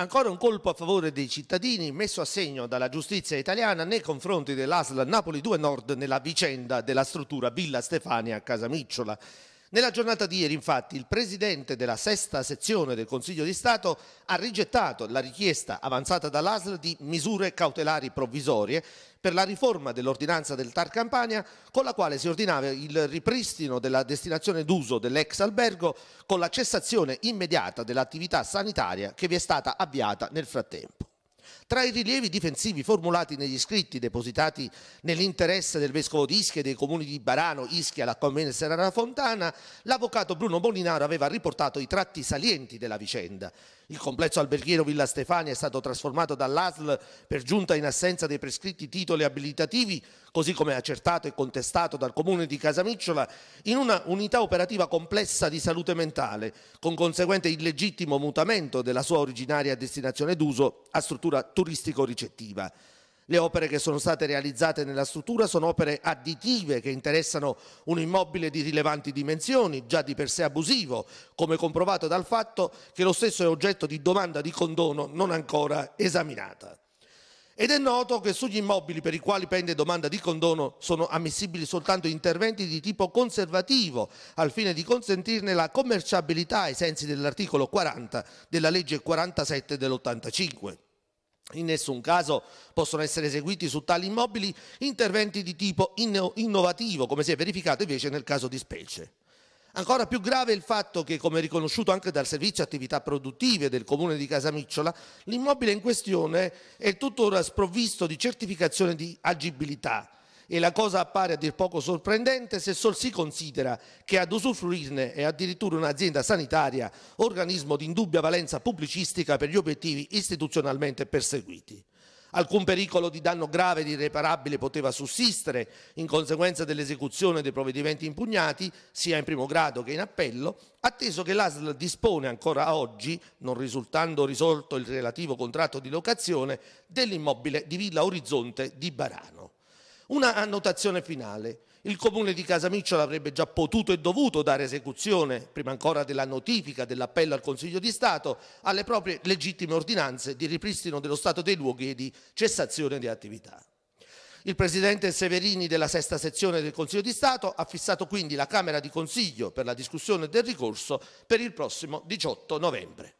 Ancora un colpo a favore dei cittadini messo a segno dalla giustizia italiana nei confronti dell'ASL Napoli 2 Nord nella vicenda della struttura Villa Stefania a Casamicciola. Nella giornata di ieri, infatti, il presidente della sesta sezione del Consiglio di Stato ha rigettato la richiesta avanzata dall'ASL di misure cautelari provvisorie per la riforma dell'ordinanza del TAR Campania con la quale si ordinava il ripristino della destinazione d'uso dell'ex albergo con la cessazione immediata dell'attività sanitaria che vi è stata avviata nel frattempo. Tra i rilievi difensivi formulati negli scritti depositati nell'interesse del vescovo di Ischia e dei comuni di Barano, Ischia, La Convene e Serrara Fontana, l'avvocato Bruno Molinaro aveva riportato i tratti salienti della vicenda. Il complesso alberghiero Villa Stefania è stato trasformato dall'ASL per giunta in assenza dei prescritti titoli abilitativi così come accertato e contestato dal Comune di Casamicciola, in una unità operativa complessa di salute mentale, con conseguente illegittimo mutamento della sua originaria destinazione d'uso a struttura turistico-ricettiva. Le opere che sono state realizzate nella struttura sono opere additive che interessano un immobile di rilevanti dimensioni, già di per sé abusivo, come comprovato dal fatto che lo stesso è oggetto di domanda di condono non ancora esaminata. Ed è noto che sugli immobili per i quali pende domanda di condono sono ammissibili soltanto interventi di tipo conservativo al fine di consentirne la commerciabilità ai sensi dell'articolo 40 della legge 47 dell'85. In nessun caso possono essere eseguiti su tali immobili interventi di tipo innovativo, come si è verificato invece nel caso di specie. Ancora più grave è il fatto che, come riconosciuto anche dal servizio attività produttive del comune di Casamicciola, l'immobile in questione è tuttora sprovvisto di certificazione di agibilità e la cosa appare a dir poco sorprendente se sol si considera che ad usufruirne è addirittura un'azienda sanitaria, organismo di indubbia valenza pubblicistica per gli obiettivi istituzionalmente perseguiti. Alcun pericolo di danno grave ed irreparabile poteva sussistere in conseguenza dell'esecuzione dei provvedimenti impugnati, sia in primo grado che in appello, atteso che l'ASL dispone ancora oggi, non risultando risolto il relativo contratto di locazione, dell'immobile di Villa Orizzonte di Barano. Una annotazione finale. Il comune di Casamicciola avrebbe già potuto e dovuto dare esecuzione, prima ancora della notifica dell'appello al Consiglio di Stato, alle proprie legittime ordinanze di ripristino dello stato dei luoghi e di cessazione di attività. Il Presidente Severini della sesta sezione del Consiglio di Stato ha fissato quindi la Camera di Consiglio per la discussione del ricorso per il prossimo 18 novembre.